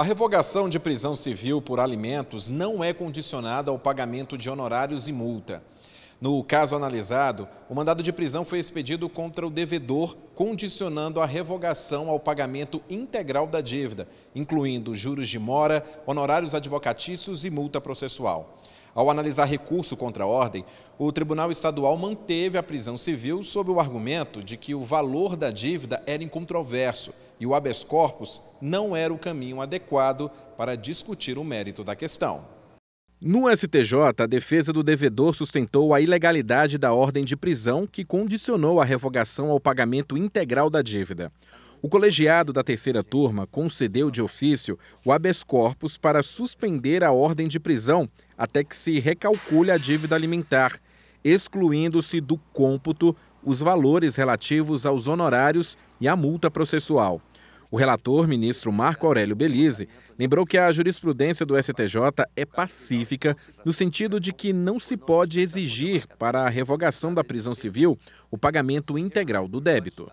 A revogação de prisão civil por alimentos não é condicionada ao pagamento de honorários e multa. No caso analisado, o mandado de prisão foi expedido contra o devedor, condicionando a revogação ao pagamento integral da dívida, incluindo juros de mora, honorários advocatícios e multa processual. Ao analisar recurso contra a ordem, o Tribunal Estadual manteve a prisão civil sob o argumento de que o valor da dívida era incontroverso e o habeas corpus não era o caminho adequado para discutir o mérito da questão. No STJ, a defesa do devedor sustentou a ilegalidade da ordem de prisão que condicionou a revogação ao pagamento integral da dívida. O colegiado da terceira turma concedeu de ofício o habeas corpus para suspender a ordem de prisão até que se recalcule a dívida alimentar, excluindo-se do cômputo os valores relativos aos honorários e à multa processual. O relator, ministro Marco Aurélio Belize, lembrou que a jurisprudência do STJ é pacífica no sentido de que não se pode exigir para a revogação da prisão civil o pagamento integral do débito.